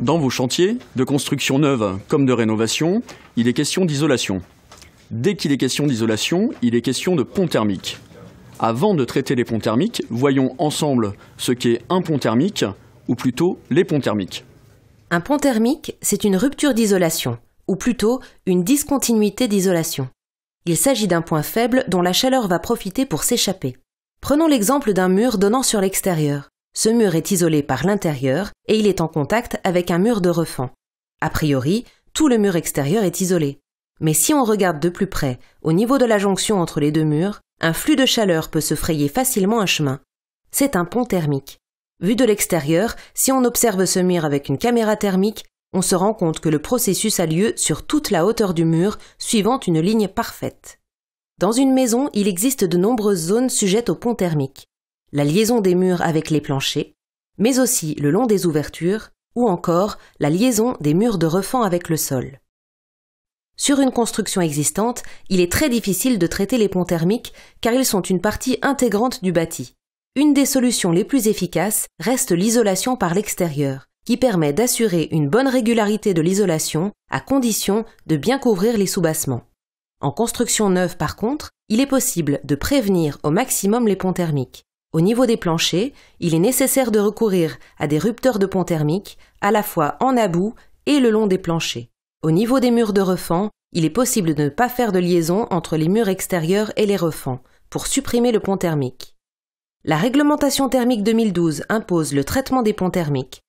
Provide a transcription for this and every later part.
Dans vos chantiers, de construction neuve comme de rénovation, il est question d'isolation. Dès qu'il est question d'isolation, il est question de pont thermique. Avant de traiter les ponts thermiques, voyons ensemble ce qu'est un pont thermique, ou plutôt les ponts thermiques. Un pont thermique, c'est une rupture d'isolation, ou plutôt une discontinuité d'isolation. Il s'agit d'un point faible dont la chaleur va profiter pour s'échapper. Prenons l'exemple d'un mur donnant sur l'extérieur. Ce mur est isolé par l'intérieur et il est en contact avec un mur de refend. A priori, tout le mur extérieur est isolé. Mais si on regarde de plus près, au niveau de la jonction entre les deux murs, un flux de chaleur peut se frayer facilement un chemin. C'est un pont thermique. Vu de l'extérieur, si on observe ce mur avec une caméra thermique, on se rend compte que le processus a lieu sur toute la hauteur du mur, suivant une ligne parfaite. Dans une maison, il existe de nombreuses zones sujettes au pont thermique la liaison des murs avec les planchers, mais aussi le long des ouvertures, ou encore la liaison des murs de refend avec le sol. Sur une construction existante, il est très difficile de traiter les ponts thermiques car ils sont une partie intégrante du bâti. Une des solutions les plus efficaces reste l'isolation par l'extérieur, qui permet d'assurer une bonne régularité de l'isolation à condition de bien couvrir les soubassements. En construction neuve par contre, il est possible de prévenir au maximum les ponts thermiques. Au niveau des planchers, il est nécessaire de recourir à des rupteurs de pont thermique, à la fois en about et le long des planchers. Au niveau des murs de refend, il est possible de ne pas faire de liaison entre les murs extérieurs et les refends, pour supprimer le pont thermique. La réglementation thermique 2012 impose le traitement des ponts thermiques.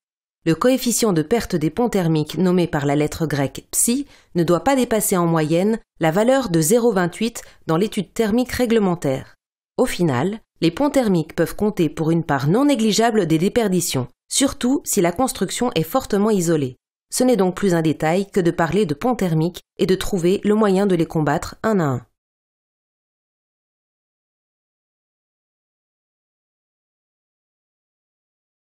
Le coefficient de perte des ponts thermiques nommé par la lettre grecque psi ne doit pas dépasser en moyenne la valeur de 0,28 dans l'étude thermique réglementaire. Au final, les ponts thermiques peuvent compter pour une part non négligeable des déperditions, surtout si la construction est fortement isolée. Ce n'est donc plus un détail que de parler de ponts thermiques et de trouver le moyen de les combattre un à un.